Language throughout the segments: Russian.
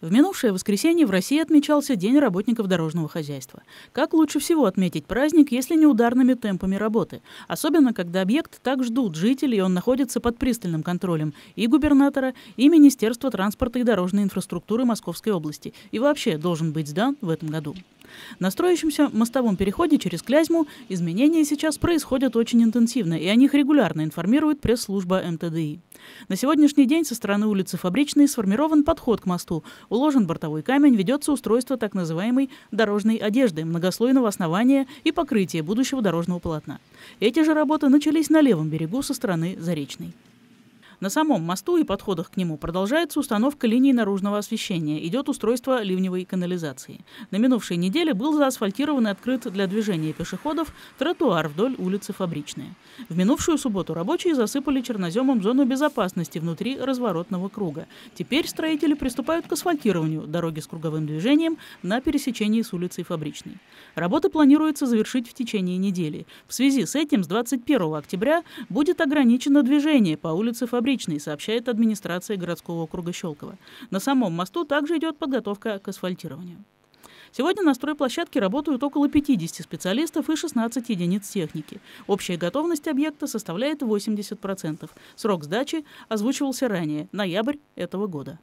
В минувшее воскресенье в России отмечался День работников дорожного хозяйства. Как лучше всего отметить праздник, если не ударными темпами работы? Особенно, когда объект так ждут жители, и он находится под пристальным контролем и губернатора, и Министерства транспорта и дорожной инфраструктуры Московской области. И вообще должен быть сдан в этом году. На строящемся мостовом переходе через Клязьму изменения сейчас происходят очень интенсивно, и о них регулярно информирует пресс-служба МТДИ. На сегодняшний день со стороны улицы Фабричной сформирован подход к мосту, уложен бортовой камень, ведется устройство так называемой дорожной одежды, многослойного основания и покрытия будущего дорожного полотна. Эти же работы начались на левом берегу со стороны Заречной. На самом мосту и подходах к нему продолжается установка линий наружного освещения, идет устройство ливневой канализации. На минувшей неделе был заасфальтирован и открыт для движения пешеходов тротуар вдоль улицы Фабричная. В минувшую субботу рабочие засыпали черноземом зону безопасности внутри разворотного круга. Теперь строители приступают к асфальтированию дороги с круговым движением на пересечении с улицей Фабричной. Работы планируется завершить в течение недели. В связи с этим с 21 октября будет ограничено движение по улице Фабричной Фабричный, сообщает администрация городского округа Щелково. На самом мосту также идет подготовка к асфальтированию. Сегодня на стройплощадке работают около 50 специалистов и 16 единиц техники. Общая готовность объекта составляет 80%. Срок сдачи озвучивался ранее, ноябрь этого года.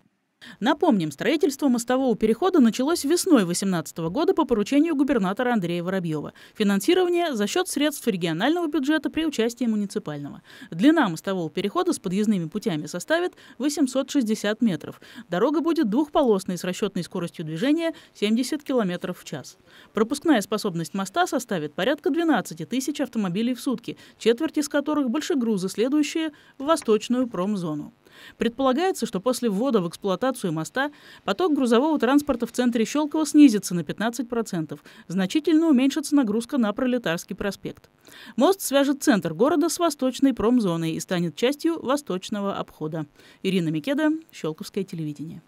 Напомним, строительство мостового перехода началось весной 2018 года по поручению губернатора Андрея Воробьева. Финансирование за счет средств регионального бюджета при участии муниципального. Длина мостового перехода с подъездными путями составит 860 метров. Дорога будет двухполосной с расчетной скоростью движения 70 км в час. Пропускная способность моста составит порядка 12 тысяч автомобилей в сутки, четверть из которых большегрузы, следующие в восточную промзону. Предполагается, что после ввода в эксплуатацию моста поток грузового транспорта в центре Щелково снизится на 15%, значительно уменьшится нагрузка на Пролетарский проспект. Мост свяжет центр города с восточной промзоной и станет частью восточного обхода. Ирина Микеда, Щелковское телевидение.